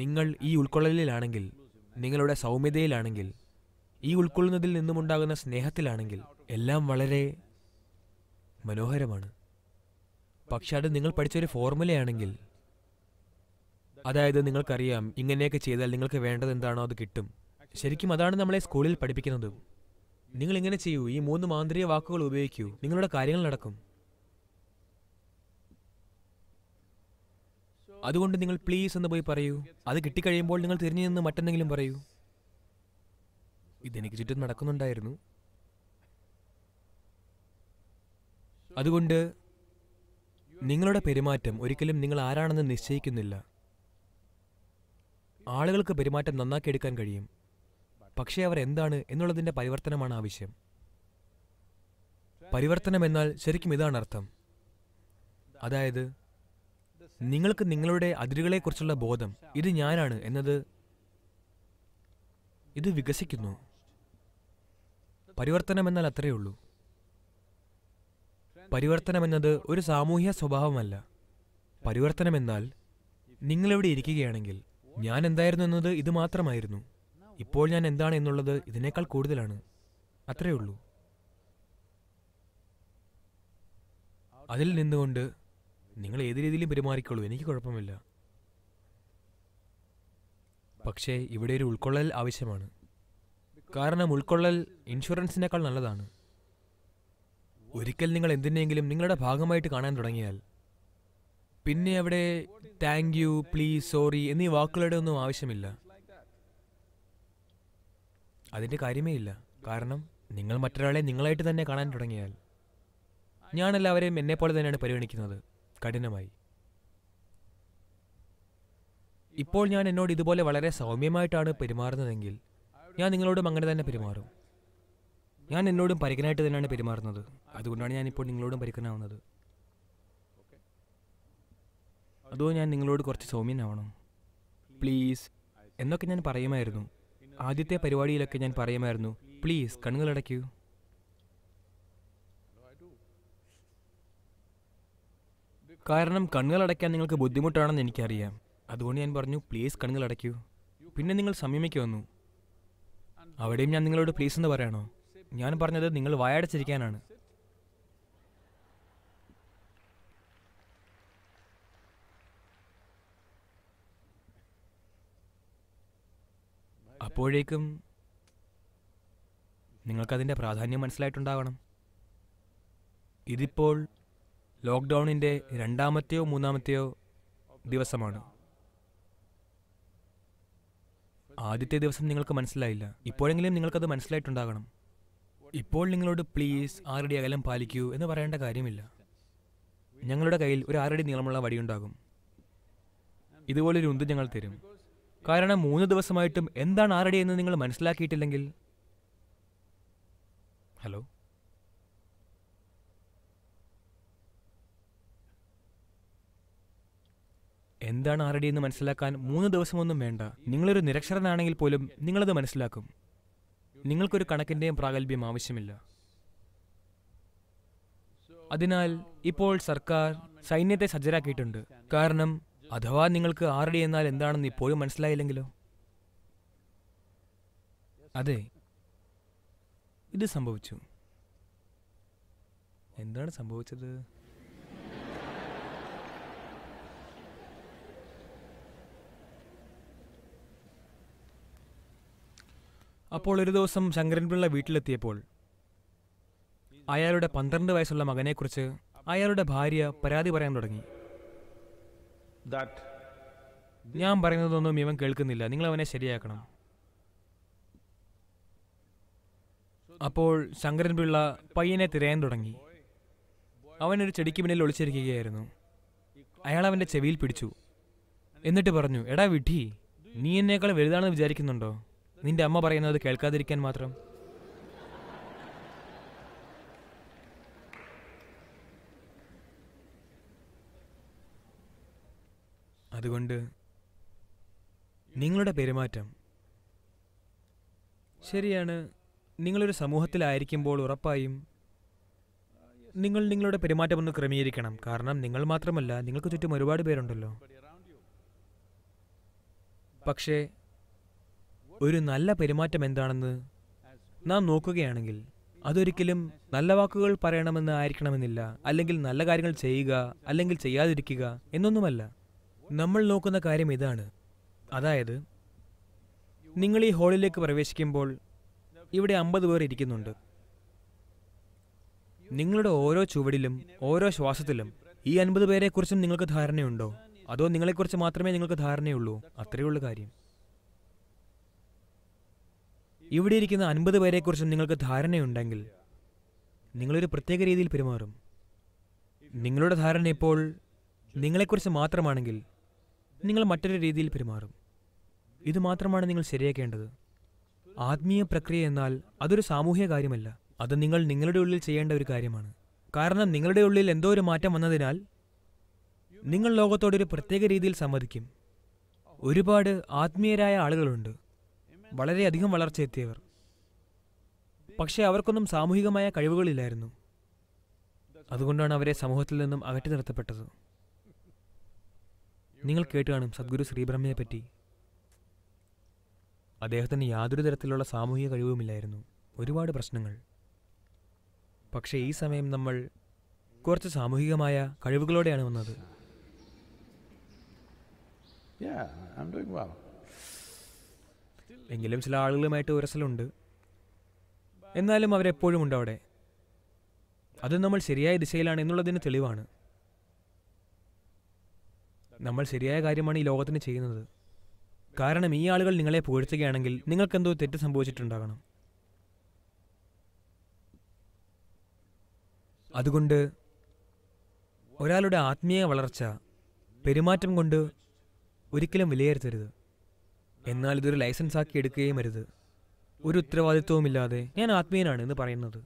നിങ്ങൾ ഈ ഉൾക്കൊള്ളലിലാണെങ്കിൽ നിങ്ങളുടെ സൗമ്യതയിലാണെങ്കിൽ ഈ ഉൾക്കൊള്ളുന്നതിൽ നിന്നുമുണ്ടാകുന്ന സ്നേഹത്തിലാണെങ്കിൽ എല്ലാം വളരെ മനോഹരമാണ് പക്ഷെ അത് നിങ്ങൾ പഠിച്ചൊരു ഫോർമുലയാണെങ്കിൽ അതായത് നിങ്ങൾക്കറിയാം ഇങ്ങനെയൊക്കെ ചെയ്താൽ നിങ്ങൾക്ക് വേണ്ടത് എന്താണോ അത് കിട്ടും ശരിക്കും അതാണ് നമ്മളെ സ്കൂളിൽ പഠിപ്പിക്കുന്നത് നിങ്ങൾ ഇങ്ങനെ ചെയ്യൂ ഈ മൂന്ന് മാന്ത്രിക വാക്കുകൾ ഉപയോഗിക്കൂ നിങ്ങളുടെ കാര്യങ്ങൾ നടക്കും അതുകൊണ്ട് നിങ്ങൾ പ്ലീസ് എന്ന് പോയി പറയൂ അത് കിട്ടിക്കഴിയുമ്പോൾ നിങ്ങൾ തിരിഞ്ഞു നിന്ന് മറ്റെന്തെങ്കിലും പറയൂ ഇതെനിക്ക് ചുറ്റും നടക്കുന്നുണ്ടായിരുന്നു അതുകൊണ്ട് നിങ്ങളുടെ പെരുമാറ്റം ഒരിക്കലും നിങ്ങൾ ആരാണെന്ന് നിശ്ചയിക്കുന്നില്ല ആളുകൾക്ക് പെരുമാറ്റം നന്നാക്കിയെടുക്കാൻ കഴിയും പക്ഷേ അവർ എന്താണ് എന്നുള്ളതിൻ്റെ പരിവർത്തനമാണ് ആവശ്യം പരിവർത്തനം എന്നാൽ ശരിക്കും ഇതാണ് അർത്ഥം അതായത് നിങ്ങൾക്ക് നിങ്ങളുടെ അതിരുകളെക്കുറിച്ചുള്ള ബോധം ഇത് ഞാനാണ് എന്നത് ഇത് വികസിക്കുന്നു പരിവർത്തനം എന്നാൽ അത്രയേ ഉള്ളൂ പരിവർത്തനം എന്നത് ഒരു സാമൂഹ്യ സ്വഭാവമല്ല പരിവർത്തനം എന്നാൽ നിങ്ങളിവിടെ ഇരിക്കുകയാണെങ്കിൽ ഞാൻ എന്തായിരുന്നു എന്നത് ഇത് മാത്രമായിരുന്നു ഇപ്പോൾ ഞാൻ എന്താണ് എന്നുള്ളത് ഇതിനേക്കാൾ കൂടുതലാണ് അത്രയേ ഉള്ളൂ അതിൽ നിന്നുകൊണ്ട് നിങ്ങൾ ഏത് രീതിയിലും പെരുമാറിക്കൊള്ളൂ എനിക്ക് കുഴപ്പമില്ല പക്ഷേ ഇവിടെ ഒരു ഉൾക്കൊള്ളൽ ആവശ്യമാണ് കാരണം ഉൾക്കൊള്ളൽ ഇൻഷുറൻസിനേക്കാൾ നല്ലതാണ് ഒരിക്കൽ നിങ്ങൾ എന്തിനെങ്കിലും നിങ്ങളുടെ ഭാഗമായിട്ട് കാണാൻ തുടങ്ങിയാൽ പിന്നെ അവിടെ താങ്ക് യു പ്ലീസ് സോറി എന്നീ വാക്കുകളുടെ ഒന്നും ആവശ്യമില്ല അതിൻ്റെ കാര്യമേ ഇല്ല കാരണം നിങ്ങൾ മറ്റൊരാളെ നിങ്ങളായിട്ട് തന്നെ കാണാൻ തുടങ്ങിയാൽ ഞാനെല്ലാവരെയും എന്നെ എന്നെപ്പോലെ തന്നെയാണ് പരിഗണിക്കുന്നത് കഠിനമായി ഇപ്പോൾ ഞാൻ എന്നോട് ഇതുപോലെ വളരെ സൗമ്യമായിട്ടാണ് പെരുമാറുന്നതെങ്കിൽ ഞാൻ നിങ്ങളോടും അങ്ങനെ തന്നെ പെരുമാറും ഞാൻ എന്നോടും പരിക്കനായിട്ട് തന്നെയാണ് പെരുമാറുന്നത് അതുകൊണ്ടാണ് ഞാനിപ്പോൾ നിങ്ങളോടും പരിക്കനാവുന്നത് അതോ ഞാൻ നിങ്ങളോട് കുറച്ച് സൗമ്യനാവണോ പ്ലീസ് എന്നൊക്കെ ഞാൻ പറയുമായിരുന്നു ആദ്യത്തെ പരിപാടിയിലൊക്കെ ഞാൻ പറയുമായിരുന്നു പ്ലീസ് കണ്ണുകളടയ്ക്കൂ കാരണം കണ്ണുകളടയ്ക്കാൻ നിങ്ങൾക്ക് ബുദ്ധിമുട്ടാണെന്ന് എനിക്കറിയാം അതുകൊണ്ട് ഞാൻ പറഞ്ഞു പ്ലീസ് കണ്ണുകളടയ്ക്കൂ പിന്നെ നിങ്ങൾ സംയമയ്ക്ക് വന്നു അവിടെയും ഞാൻ നിങ്ങളോട് പ്ലീസ് എന്ന് പറയണോ ഞാൻ പറഞ്ഞത് നിങ്ങൾ വായടച്ചിരിക്കാനാണ് അപ്പോഴേക്കും നിങ്ങൾക്കതിൻ്റെ പ്രാധാന്യം മനസ്സിലായിട്ടുണ്ടാവണം ഇതിപ്പോൾ ലോക്ക്ഡൗണിൻ്റെ രണ്ടാമത്തെയോ മൂന്നാമത്തെയോ ദിവസമാണ് ആദ്യത്തെ ദിവസം നിങ്ങൾക്ക് മനസ്സിലായില്ല ഇപ്പോഴെങ്കിലും നിങ്ങൾക്കത് മനസ്സിലായിട്ടുണ്ടാകണം ഇപ്പോൾ നിങ്ങളോട് പ്ലീസ് ആറടി അകലം പാലിക്കൂ എന്ന് പറയേണ്ട കാര്യമില്ല ഞങ്ങളുടെ കയ്യിൽ ഒരു ആറടി നീളമുള്ള വടിയുണ്ടാകും ഇതുപോലൊരു ഉന്ത് ഞങ്ങൾ തരും കാരണം മൂന്ന് ദിവസമായിട്ടും എന്താണ് ആരുടെ എന്ന് നിങ്ങൾ മനസ്സിലാക്കിയിട്ടില്ലെങ്കിൽ ഹലോ എന്താണ് ആരുടെ എന്ന് മനസ്സിലാക്കാൻ മൂന്ന് ദിവസമൊന്നും വേണ്ട നിങ്ങളൊരു നിരക്ഷരനാണെങ്കിൽ പോലും നിങ്ങളത് മനസ്സിലാക്കും നിങ്ങൾക്കൊരു കണക്കിൻ്റെയും പ്രാഗൽഭ്യം ആവശ്യമില്ല അതിനാൽ ഇപ്പോൾ സർക്കാർ സൈന്യത്തെ സജ്ജരാക്കിയിട്ടുണ്ട് കാരണം അഥവാ നിങ്ങൾക്ക് ആർ ഡി എന്നാൽ എന്താണെന്ന് ഇപ്പോഴും മനസ്സിലായില്ലെങ്കിലോ അതെ ഇത് സംഭവിച്ചു എന്താണ് സംഭവിച്ചത് അപ്പോൾ ഒരു ദിവസം ശങ്കരൻപിള്ള വീട്ടിലെത്തിയപ്പോൾ അയാളുടെ പന്ത്രണ്ട് വയസ്സുള്ള മകനെക്കുറിച്ച് അയാളുടെ ഭാര്യ പരാതി പറയാൻ തുടങ്ങി ഞാൻ പറയുന്നതൊന്നും ഇവൻ കേൾക്കുന്നില്ല നിങ്ങൾ അവനെ ശരിയാക്കണം അപ്പോൾ ശങ്കരൻ പിള്ള പയ്യനെ തിരയാൻ തുടങ്ങി അവനൊരു ചെടിക്ക് പിന്നിൽ ഒളിച്ചിരിക്കുകയായിരുന്നു അയാൾ അവൻ്റെ ചെവിയിൽ പിടിച്ചു എന്നിട്ട് പറഞ്ഞു എടാ വിഡി നീ എന്നേക്കാൾ വലുതാണെന്ന് വിചാരിക്കുന്നുണ്ടോ നിന്റെ അമ്മ പറയുന്നത് കേൾക്കാതിരിക്കാൻ മാത്രം അതുകൊണ്ട് നിങ്ങളുടെ പെരുമാറ്റം ശരിയാണ് നിങ്ങളൊരു സമൂഹത്തിലായിരിക്കുമ്പോൾ ഉറപ്പായും നിങ്ങൾ നിങ്ങളുടെ പെരുമാറ്റം ഒന്ന് ക്രമീകരിക്കണം കാരണം നിങ്ങൾ മാത്രമല്ല നിങ്ങൾക്ക് ചുറ്റും ഒരുപാട് പേരുണ്ടല്ലോ പക്ഷേ ഒരു നല്ല പെരുമാറ്റം എന്താണെന്ന് നാം നോക്കുകയാണെങ്കിൽ അതൊരിക്കലും നല്ല വാക്കുകൾ പറയണമെന്ന് ആയിരിക്കണമെന്നില്ല അല്ലെങ്കിൽ നല്ല കാര്യങ്ങൾ ചെയ്യുക അല്ലെങ്കിൽ ചെയ്യാതിരിക്കുക എന്നൊന്നുമല്ല നമ്മൾ നോക്കുന്ന കാര്യം ഇതാണ് അതായത് നിങ്ങൾ ഈ ഹാളിലേക്ക് പ്രവേശിക്കുമ്പോൾ ഇവിടെ അമ്പത് പേർ ഇരിക്കുന്നുണ്ട് നിങ്ങളുടെ ഓരോ ചുവടിലും ഓരോ ശ്വാസത്തിലും ഈ അൻപത് പേരെക്കുറിച്ചും നിങ്ങൾക്ക് ധാരണയുണ്ടോ അതോ നിങ്ങളെക്കുറിച്ച് മാത്രമേ നിങ്ങൾക്ക് ധാരണയുള്ളൂ അത്രയുള്ള കാര്യം ഇവിടെ ഇരിക്കുന്ന അൻപത് പേരെക്കുറിച്ചും നിങ്ങൾക്ക് ധാരണയുണ്ടെങ്കിൽ നിങ്ങളൊരു പ്രത്യേക രീതിയിൽ പെരുമാറും നിങ്ങളുടെ ധാരണ ഇപ്പോൾ നിങ്ങളെക്കുറിച്ച് മാത്രമാണെങ്കിൽ നിങ്ങൾ മറ്റൊരു രീതിയിൽ പെരുമാറും ഇത് മാത്രമാണ് നിങ്ങൾ ശരിയാക്കേണ്ടത് ആത്മീയ പ്രക്രിയ എന്നാൽ അതൊരു സാമൂഹ്യ കാര്യമല്ല അത് നിങ്ങൾ നിങ്ങളുടെ ഉള്ളിൽ ചെയ്യേണ്ട ഒരു കാര്യമാണ് കാരണം നിങ്ങളുടെ ഉള്ളിൽ എന്തോ ഒരു മാറ്റം വന്നതിനാൽ നിങ്ങൾ ലോകത്തോടൊരു ഒരു പ്രത്യേക രീതിയിൽ സമ്മതിക്കും ഒരുപാട് ആത്മീയരായ ആളുകളുണ്ട് വളരെയധികം വളർച്ചയെത്തിയവർ പക്ഷേ അവർക്കൊന്നും സാമൂഹികമായ കഴിവുകളില്ലായിരുന്നു അതുകൊണ്ടാണ് അവരെ സമൂഹത്തിൽ നിന്നും അകറ്റി നിർത്തപ്പെട്ടത് നിങ്ങൾ കേട്ട് കാണും സദ്ഗുരു ശ്രീബ്രഹ്മയെ പറ്റി അദ്ദേഹത്തിന് യാതൊരു തരത്തിലുള്ള സാമൂഹിക കഴിവുമില്ലായിരുന്നു ഒരുപാട് പ്രശ്നങ്ങൾ പക്ഷേ ഈ സമയം നമ്മൾ കുറച്ച് സാമൂഹികമായ കഴിവുകളോടെയാണ് വന്നത് എങ്കിലും ചില ആളുകളുമായിട്ട് ഉരസലുണ്ട് എന്നാലും അവരെപ്പോഴും ഉണ്ട് അവിടെ അത് നമ്മൾ ശരിയായ ദിശയിലാണ് എന്നുള്ളതിന് തെളിവാണ് നമ്മൾ ശരിയായ കാര്യമാണ് ഈ ലോകത്തിന് ചെയ്യുന്നത് കാരണം ഈ ആളുകൾ നിങ്ങളെ പുകഴ്ത്തുകയാണെങ്കിൽ നിങ്ങൾക്കെന്തോ തെറ്റ് സംഭവിച്ചിട്ടുണ്ടാകണം അതുകൊണ്ട് ഒരാളുടെ ആത്മീയ വളർച്ച പെരുമാറ്റം കൊണ്ട് ഒരിക്കലും വിലയിരുത്തരുത് എന്നാൽ ഇതൊരു ലൈസൻസ് ആക്കി എടുക്കുകയും അരുത് ഒരു ഉത്തരവാദിത്വവുമില്ലാതെ ഞാൻ ആത്മീയനാണ് എന്ന് പറയുന്നത്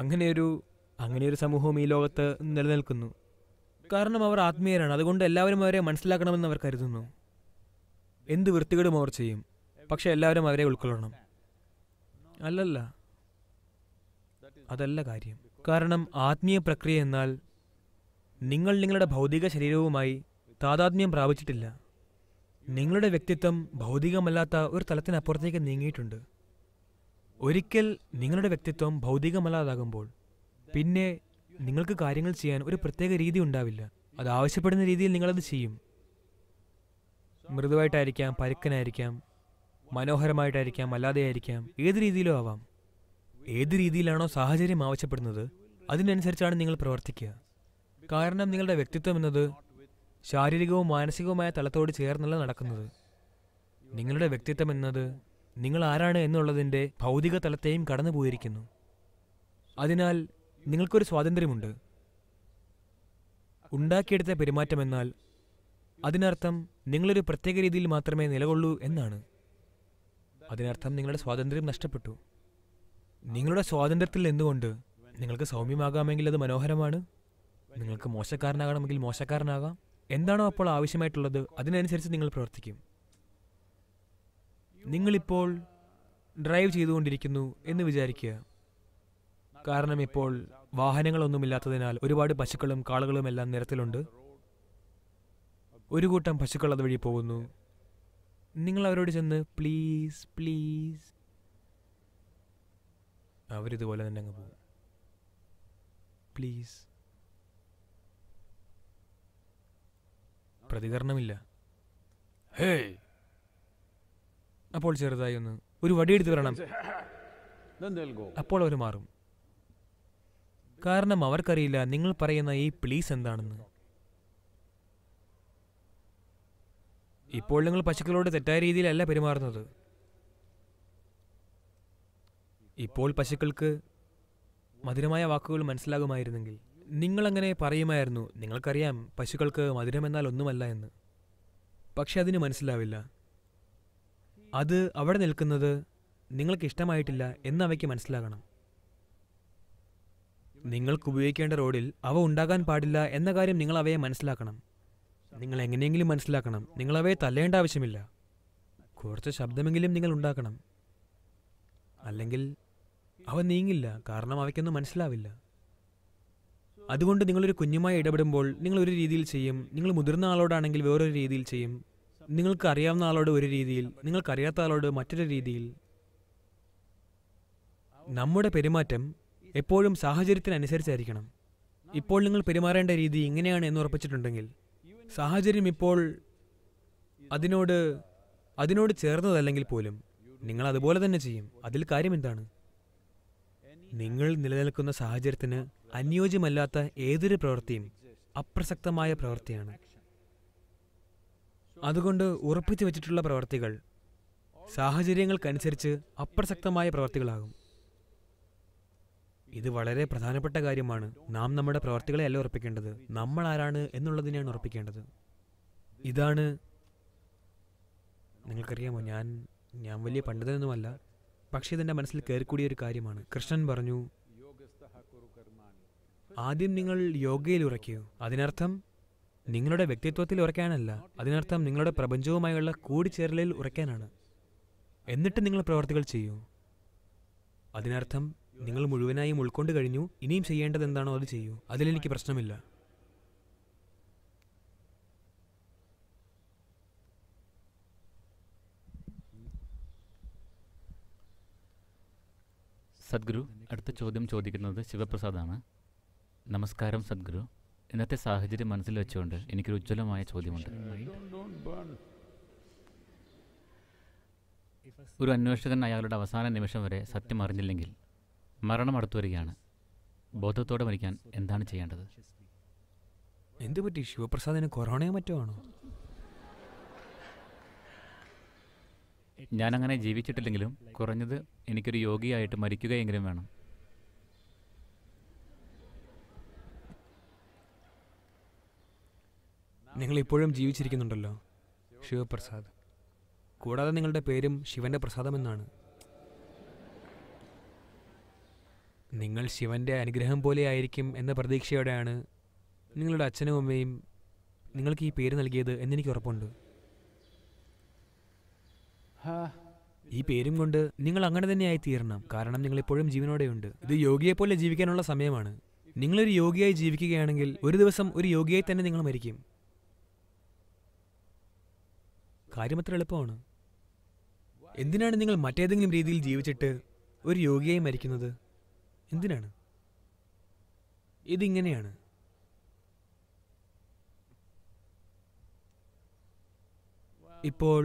അങ്ങനെയൊരു അങ്ങനെയൊരു സമൂഹം ഈ ലോകത്ത് നിലനിൽക്കുന്നു കാരണം അവർ ആത്മീയരാണ് അതുകൊണ്ട് എല്ലാവരും അവരെ മനസ്സിലാക്കണമെന്ന് അവർ കരുതുന്നു എന്ത് വൃത്തികേടും അവർ ചെയ്യും പക്ഷെ എല്ലാവരും അവരെ ഉൾക്കൊള്ളണം അല്ലല്ല അതല്ല കാര്യം കാരണം ആത്മീയ പ്രക്രിയ എന്നാൽ നിങ്ങൾ നിങ്ങളുടെ ഭൗതിക ശരീരവുമായി താതാത്മ്യം പ്രാപിച്ചിട്ടില്ല നിങ്ങളുടെ വ്യക്തിത്വം ഭൗതികമല്ലാത്ത ഒരു തലത്തിനപ്പുറത്തേക്ക് നീങ്ങിയിട്ടുണ്ട് ഒരിക്കൽ നിങ്ങളുടെ വ്യക്തിത്വം ഭൗതികമല്ലാതാകുമ്പോൾ പിന്നെ നിങ്ങൾക്ക് കാര്യങ്ങൾ ചെയ്യാൻ ഒരു പ്രത്യേക രീതി ഉണ്ടാവില്ല അത് ആവശ്യപ്പെടുന്ന രീതിയിൽ നിങ്ങളത് ചെയ്യും മൃദുവായിട്ടായിരിക്കാം പരുക്കനായിരിക്കാം മനോഹരമായിട്ടായിരിക്കാം അല്ലാതെ ആയിരിക്കാം ഏത് രീതിയിലും ആവാം ഏത് രീതിയിലാണോ സാഹചര്യം ആവശ്യപ്പെടുന്നത് അതിനനുസരിച്ചാണ് നിങ്ങൾ പ്രവർത്തിക്കുക കാരണം നിങ്ങളുടെ വ്യക്തിത്വം എന്നത് ശാരീരികവും മാനസികവുമായ തലത്തോട് ചേർന്നല്ല നടക്കുന്നത് നിങ്ങളുടെ വ്യക്തിത്വം എന്നത് നിങ്ങൾ ആരാണ് എന്നുള്ളതിൻ്റെ ഭൗതിക തലത്തെയും കടന്നു പോയിരിക്കുന്നു അതിനാൽ നിങ്ങൾക്കൊരു സ്വാതന്ത്ര്യമുണ്ട് ഉണ്ടാക്കിയെടുത്ത പെരുമാറ്റം എന്നാൽ അതിനർത്ഥം നിങ്ങളൊരു പ്രത്യേക രീതിയിൽ മാത്രമേ നിലകൊള്ളൂ എന്നാണ് അതിനർത്ഥം നിങ്ങളുടെ സ്വാതന്ത്ര്യം നഷ്ടപ്പെട്ടു നിങ്ങളുടെ സ്വാതന്ത്ര്യത്തിൽ എന്തുകൊണ്ട് നിങ്ങൾക്ക് സൗമ്യമാകാമെങ്കിൽ അത് മനോഹരമാണ് നിങ്ങൾക്ക് മോശക്കാരനാകണമെങ്കിൽ മോശക്കാരനാകാം എന്താണോ അപ്പോൾ ആവശ്യമായിട്ടുള്ളത് അതിനനുസരിച്ച് നിങ്ങൾ പ്രവർത്തിക്കും നിങ്ങളിപ്പോൾ ഡ്രൈവ് ചെയ്തുകൊണ്ടിരിക്കുന്നു എന്ന് വിചാരിക്കുക കാരണം ഇപ്പോൾ വാഹനങ്ങളൊന്നുമില്ലാത്തതിനാൽ ഒരുപാട് പശുക്കളും കാളുകളും എല്ലാം നിരത്തിലുണ്ട് ഒരു കൂട്ടം പശുക്കൾ അതുവഴി പോകുന്നു നിങ്ങൾ അവരോട് ചെന്ന് പ്ലീസ് പ്ലീസ് അവരിതുപോലെ തന്നെ അങ്ങ് പോകും പ്ലീസ് പ്രതികരണമില്ല ഹേ അപ്പോൾ ചെറുതായി ഒന്ന് ഒരു വടിയെടുത്ത് വരണം അപ്പോൾ അവർ മാറും കാരണം അവർക്കറിയില്ല നിങ്ങൾ പറയുന്ന ഈ പ്ലീസ് എന്താണെന്ന് ഇപ്പോൾ നിങ്ങൾ പശുക്കളോട് തെറ്റായ രീതിയിലല്ല പെരുമാറുന്നത് ഇപ്പോൾ പശുക്കൾക്ക് മധുരമായ വാക്കുകൾ മനസ്സിലാകുമായിരുന്നെങ്കിൽ നിങ്ങളങ്ങനെ പറയുമായിരുന്നു നിങ്ങൾക്കറിയാം പശുക്കൾക്ക് മധുരമെന്നാൽ ഒന്നുമല്ല എന്ന് പക്ഷെ അതിന് മനസ്സിലാവില്ല അത് അവിടെ നിൽക്കുന്നത് നിങ്ങൾക്ക് ഇഷ്ടമായിട്ടില്ല എന്നവയ്ക്ക് മനസ്സിലാകണം നിങ്ങൾക്ക് ഉപയോഗിക്കേണ്ട റോഡിൽ അവ ഉണ്ടാകാൻ പാടില്ല എന്ന കാര്യം നിങ്ങൾ അവയെ മനസ്സിലാക്കണം നിങ്ങൾ എങ്ങനെയെങ്കിലും മനസ്സിലാക്കണം നിങ്ങൾ അവയെ തല്ലേണ്ട ആവശ്യമില്ല കുറച്ച് ശബ്ദമെങ്കിലും നിങ്ങൾ ഉണ്ടാക്കണം അല്ലെങ്കിൽ അവ നീങ്ങില്ല കാരണം അവയ്ക്കൊന്നും മനസ്സിലാവില്ല അതുകൊണ്ട് നിങ്ങളൊരു കുഞ്ഞുമായി ഇടപെടുമ്പോൾ നിങ്ങൾ ഒരു രീതിയിൽ ചെയ്യും നിങ്ങൾ മുതിർന്ന ആളോടാണെങ്കിൽ വേറൊരു രീതിയിൽ ചെയ്യും നിങ്ങൾക്ക് അറിയാവുന്ന ആളോട് ഒരു രീതിയിൽ നിങ്ങൾക്കറിയാത്ത ആളോട് മറ്റൊരു രീതിയിൽ നമ്മുടെ പെരുമാറ്റം എപ്പോഴും സാഹചര്യത്തിനനുസരിച്ചായിരിക്കണം ഇപ്പോൾ നിങ്ങൾ പെരുമാറേണ്ട രീതി ഇങ്ങനെയാണ് എന്ന് ഉറപ്പിച്ചിട്ടുണ്ടെങ്കിൽ സാഹചര്യം ഇപ്പോൾ അതിനോട് അതിനോട് ചേർന്നതല്ലെങ്കിൽ പോലും നിങ്ങൾ അതുപോലെ തന്നെ ചെയ്യും അതിൽ കാര്യം എന്താണ് നിങ്ങൾ നിലനിൽക്കുന്ന സാഹചര്യത്തിന് അനുയോജ്യമല്ലാത്ത ഏതൊരു പ്രവൃത്തിയും അപ്രസക്തമായ പ്രവൃത്തിയാണ് അതുകൊണ്ട് ഉറപ്പിച്ചു വെച്ചിട്ടുള്ള പ്രവർത്തികൾ സാഹചര്യങ്ങൾക്കനുസരിച്ച് അപ്രസക്തമായ പ്രവർത്തികളാകും ഇത് വളരെ പ്രധാനപ്പെട്ട കാര്യമാണ് നാം നമ്മുടെ പ്രവർത്തികളെ അല്ല ഉറപ്പിക്കേണ്ടത് നമ്മൾ ആരാണ് എന്നുള്ളതിനെയാണ് ഉറപ്പിക്കേണ്ടത് ഇതാണ് നിങ്ങൾക്കറിയാമോ ഞാൻ ഞാൻ വലിയ പണ്ഡിതനൊന്നുമല്ല പക്ഷേ ഇതെൻ്റെ മനസ്സിൽ കയറിക്കൂടിയ ഒരു കാര്യമാണ് കൃഷ്ണൻ പറഞ്ഞു ആദ്യം നിങ്ങൾ യോഗയിൽ ഉറയ്ക്കൂ അതിനർത്ഥം നിങ്ങളുടെ വ്യക്തിത്വത്തിൽ ഉറയ്ക്കാനല്ല അതിനർത്ഥം നിങ്ങളുടെ പ്രപഞ്ചവുമായുള്ള കൂടിച്ചേരലിൽ ഉറയ്ക്കാനാണ് എന്നിട്ട് നിങ്ങൾ പ്രവർത്തികൾ ചെയ്യൂ അതിനർത്ഥം നിങ്ങൾ മുഴുവനായും ഉൾക്കൊണ്ട് കഴിഞ്ഞു ഇനിയും ചെയ്യേണ്ടത് എന്താണോ അത് ചെയ്യൂ അതിലെനിക്ക് പ്രശ്നമില്ല സദ്ഗുരു അടുത്ത ചോദ്യം ചോദിക്കുന്നത് ശിവപ്രസാദാണ് നമസ്കാരം സദ്ഗുരു ഇന്നത്തെ സാഹചര്യം മനസ്സിൽ വെച്ചുകൊണ്ട് എനിക്കൊരു ഉജ്ജ്വലമായ ചോദ്യമുണ്ട് ഒരു അന്വേഷകൻ അയാളുടെ അവസാന നിമിഷം വരെ സത്യം അറിഞ്ഞില്ലെങ്കിൽ മരണം അടുത്തു വരികയാണ് ബോധത്തോടെ മരിക്കാൻ എന്താണ് ചെയ്യേണ്ടത് എന്ത് പറ്റി ശിവപ്രസാദിന് കൊറോണയോ മറ്റോ ആണോ ഞാനങ്ങനെ ജീവിച്ചിട്ടില്ലെങ്കിലും കുറഞ്ഞത് എനിക്കൊരു യോഗിയായിട്ട് മരിക്കുകയെങ്കിലും വേണം നിങ്ങൾ ഇപ്പോഴും ജീവിച്ചിരിക്കുന്നുണ്ടല്ലോ ശിവപ്രസാദ് കൂടാതെ നിങ്ങളുടെ പേരും ശിവന്റെ പ്രസാദമെന്നാണ് നിങ്ങൾ ശിവൻ്റെ അനുഗ്രഹം പോലെയായിരിക്കും എന്ന പ്രതീക്ഷയോടെയാണ് നിങ്ങളുടെ അച്ഛനും അമ്മയും നിങ്ങൾക്ക് ഈ പേര് നൽകിയത് എന്നെനിക്ക് ഉറപ്പുണ്ട് ഈ പേരും കൊണ്ട് നിങ്ങൾ അങ്ങനെ തന്നെയായി തീരണം കാരണം നിങ്ങൾ ഇപ്പോഴും ജീവനോടെയുണ്ട് ഇത് യോഗിയെ പോലെ ജീവിക്കാനുള്ള സമയമാണ് നിങ്ങളൊരു യോഗിയായി ജീവിക്കുകയാണെങ്കിൽ ഒരു ദിവസം ഒരു യോഗിയായി തന്നെ നിങ്ങൾ മരിക്കും കാര്യമത്ര എളുപ്പമാണ് എന്തിനാണ് നിങ്ങൾ മറ്റേതെങ്കിലും രീതിയിൽ ജീവിച്ചിട്ട് ഒരു യോഗിയായി മരിക്കുന്നത് എന്തിനാണ് ഇതിങ്ങനെയാണ് ഇപ്പോൾ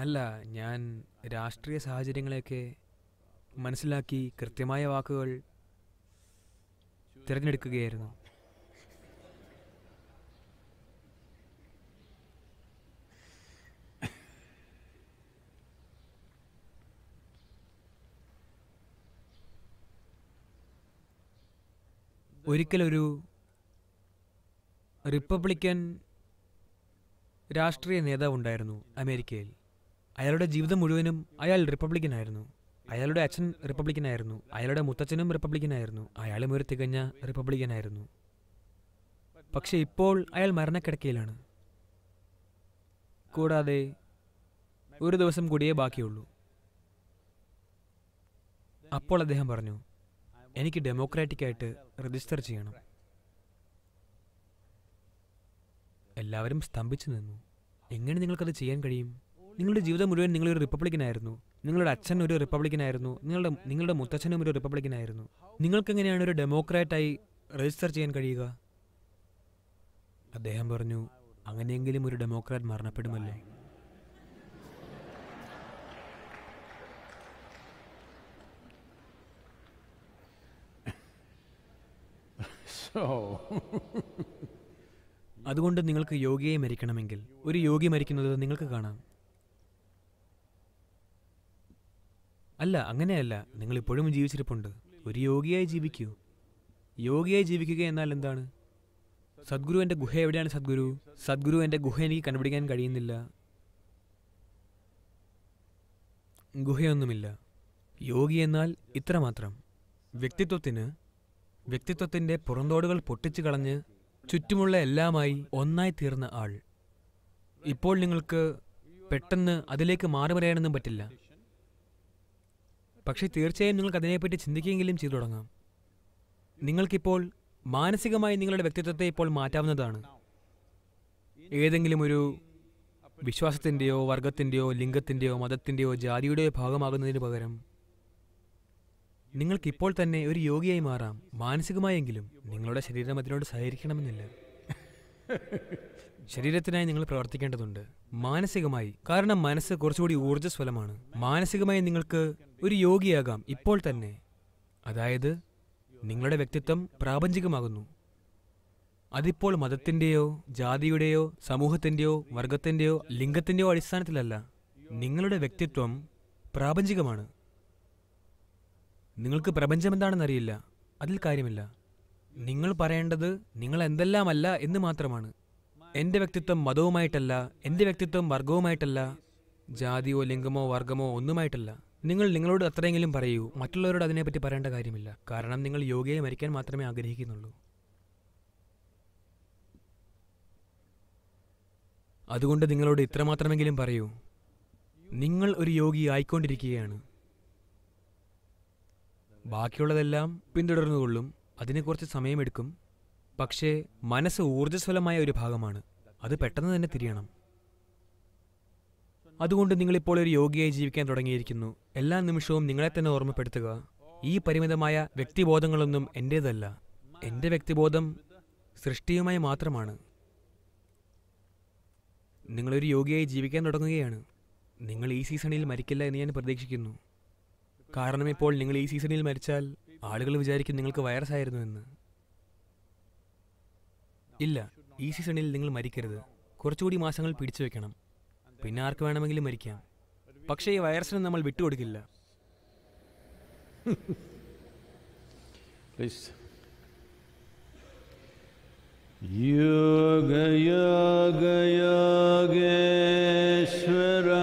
അല്ല ഞാൻ രാഷ്ട്രീയ സാഹചര്യങ്ങളെയൊക്കെ മനസ്സിലാക്കി കൃത്യമായ വാക്കുകൾ തിരഞ്ഞെടുക്കുകയായിരുന്നു ഒരിക്കലൊരു റിപ്പബ്ലിക്കൻ രാഷ്ട്രീയ നേതാവുണ്ടായിരുന്നു അമേരിക്കയിൽ അയാളുടെ ജീവിതം മുഴുവനും അയാൾ ആയിരുന്നു അയാളുടെ അച്ഛൻ റിപ്പബ്ലിക്കനായിരുന്നു അയാളുടെ മുത്തച്ഛനും റിപ്പബ്ലിക്കനായിരുന്നു അയാളും ഒരു തികഞ്ഞ റിപ്പബ്ലിക്കനായിരുന്നു പക്ഷേ ഇപ്പോൾ അയാൾ മരണക്കിടക്കയിലാണ് കൂടാതെ ഒരു ദിവസം കൂടിയേ ബാക്കിയുള്ളൂ അപ്പോൾ അദ്ദേഹം പറഞ്ഞു എനിക്ക് ഡെമോക്രാറ്റിക്കായിട്ട് രജിസ്റ്റർ ചെയ്യണം എല്ലാവരും സ്തംഭിച്ചു നിന്നു എങ്ങനെ നിങ്ങൾക്കത് ചെയ്യാൻ കഴിയും നിങ്ങളുടെ ജീവിതം മുഴുവൻ നിങ്ങളൊരു റിപ്പബ്ലിക്കനായിരുന്നു നിങ്ങളുടെ അച്ഛൻ ഒരു റിപ്പബ്ലിക്കനായിരുന്നു നിങ്ങളുടെ നിങ്ങളുടെ മുത്തച്ഛനും ഒരു റിപ്പബ്ലിക്കനായിരുന്നു നിങ്ങൾക്കെങ്ങനെയാണ് ഒരു ഡെമോക്രാറ്റായി രജിസ്റ്റർ ചെയ്യാൻ കഴിയുക അദ്ദേഹം പറഞ്ഞു അങ്ങനെയെങ്കിലും ഒരു ഡെമോക്രാറ്റ് മരണപ്പെടുമല്ലേ അതുകൊണ്ട് നിങ്ങൾക്ക് യോഗിയെ മരിക്കണമെങ്കിൽ ഒരു യോഗി മരിക്കുന്നത് നിങ്ങൾക്ക് കാണാം അല്ല അങ്ങനെയല്ല നിങ്ങൾ ഇപ്പോഴും ജീവിച്ചിരിപ്പുണ്ട് ഒരു യോഗിയായി ജീവിക്കൂ യോഗിയായി ജീവിക്കുക എന്നാൽ എന്താണ് സദ്ഗുരു എൻ്റെ ഗുഹ എവിടെയാണ് സദ്ഗുരു സദ്ഗുരു എൻ്റെ ഗുഹ എനിക്ക് കണ്ടുപിടിക്കാൻ കഴിയുന്നില്ല ഗുഹയൊന്നുമില്ല യോഗി എന്നാൽ ഇത്രമാത്രം വ്യക്തിത്വത്തിന് വ്യക്തിത്വത്തിൻ്റെ പുറന്തോടുകൾ പൊട്ടിച്ചു കളഞ്ഞ് ചുറ്റുമുള്ള എല്ലാമായി ഒന്നായി തീർന്ന ആൾ ഇപ്പോൾ നിങ്ങൾക്ക് പെട്ടെന്ന് അതിലേക്ക് മാറി പറയാനൊന്നും പറ്റില്ല പക്ഷേ തീർച്ചയായും നിങ്ങൾക്ക് അതിനെപ്പറ്റി ചിന്തിക്കുകയെങ്കിലും ചെയ്തു തുടങ്ങാം നിങ്ങൾക്കിപ്പോൾ മാനസികമായി നിങ്ങളുടെ വ്യക്തിത്വത്തെ ഇപ്പോൾ മാറ്റാവുന്നതാണ് ഏതെങ്കിലും ഒരു വിശ്വാസത്തിൻ്റെയോ വർഗത്തിൻ്റെയോ ലിംഗത്തിൻ്റെയോ മതത്തിൻ്റെയോ ജാതിയുടെയോ ഭാഗമാകുന്നതിന് പകരം നിങ്ങൾക്കിപ്പോൾ തന്നെ ഒരു യോഗിയായി മാറാം മാനസികമായെങ്കിലും നിങ്ങളുടെ ശരീരം അതിനോട് സഹകരിക്കണമെന്നില്ല ശരീരത്തിനായി നിങ്ങൾ പ്രവർത്തിക്കേണ്ടതുണ്ട് മാനസികമായി കാരണം മനസ്സ് കുറച്ചുകൂടി ഊർജ്ജസ്വലമാണ് മാനസികമായി നിങ്ങൾക്ക് ഒരു യോഗിയാകാം ഇപ്പോൾ തന്നെ അതായത് നിങ്ങളുടെ വ്യക്തിത്വം പ്രാപഞ്ചികമാകുന്നു അതിപ്പോൾ മതത്തിൻ്റെയോ ജാതിയുടെയോ സമൂഹത്തിൻ്റെയോ വർഗത്തിൻ്റെയോ ലിംഗത്തിൻ്റെയോ അടിസ്ഥാനത്തിലല്ല നിങ്ങളുടെ വ്യക്തിത്വം പ്രാപഞ്ചികമാണ് നിങ്ങൾക്ക് പ്രപഞ്ചം എന്താണെന്നറിയില്ല അതിൽ കാര്യമില്ല നിങ്ങൾ പറയേണ്ടത് നിങ്ങൾ എന്തെല്ലാമല്ല എന്ന് മാത്രമാണ് എൻ്റെ വ്യക്തിത്വം മതവുമായിട്ടല്ല എൻ്റെ വ്യക്തിത്വം വർഗവുമായിട്ടല്ല ജാതിയോ ലിംഗമോ വർഗമോ ഒന്നുമായിട്ടല്ല നിങ്ങൾ നിങ്ങളോട് അത്രയെങ്കിലും പറയൂ മറ്റുള്ളവരോട് അതിനെപ്പറ്റി പറയേണ്ട കാര്യമില്ല കാരണം നിങ്ങൾ യോഗയെ മരിക്കാൻ മാത്രമേ ആഗ്രഹിക്കുന്നുള്ളൂ അതുകൊണ്ട് നിങ്ങളോട് ഇത്രമാത്രമെങ്കിലും പറയൂ നിങ്ങൾ ഒരു യോഗി ആയിക്കൊണ്ടിരിക്കുകയാണ് ബാക്കിയുള്ളതെല്ലാം പിന്തുടർന്നുകൊള്ളും അതിനെക്കുറിച്ച് സമയമെടുക്കും പക്ഷേ മനസ്സ് ഊർജ്ജസ്വലമായ ഒരു ഭാഗമാണ് അത് പെട്ടെന്ന് തന്നെ തിരിയണം അതുകൊണ്ട് നിങ്ങളിപ്പോൾ ഒരു യോഗിയായി ജീവിക്കാൻ തുടങ്ങിയിരിക്കുന്നു എല്ലാ നിമിഷവും നിങ്ങളെ തന്നെ ഓർമ്മപ്പെടുത്തുക ഈ പരിമിതമായ വ്യക്തിബോധങ്ങളൊന്നും എൻ്റേതല്ല എൻ്റെ വ്യക്തിബോധം സൃഷ്ടിയുമായി മാത്രമാണ് നിങ്ങളൊരു യോഗിയായി ജീവിക്കാൻ തുടങ്ങുകയാണ് നിങ്ങൾ ഈ സീസണിൽ മരിക്കില്ല എന്ന് ഞാൻ പ്രതീക്ഷിക്കുന്നു കാരണം ഇപ്പോൾ നിങ്ങൾ ഈ സീസണിൽ മരിച്ചാൽ ആളുകൾ വിചാരിക്കും നിങ്ങൾക്ക് വൈറസ് ആയിരുന്നു എന്ന് ഇല്ല ഈ സീസണിൽ നിങ്ങൾ മരിക്കരുത് കുറച്ചുകൂടി മാസങ്ങൾ പിടിച്ചു വെക്കണം പിന്നെ ആർക്ക് വേണമെങ്കിലും മരിക്കാം പക്ഷേ ഈ വൈറസിനെ നമ്മൾ വിട്ടുകൊടുക്കില്ല പ്ലീസ് യോഗയോഗേശ്വരാ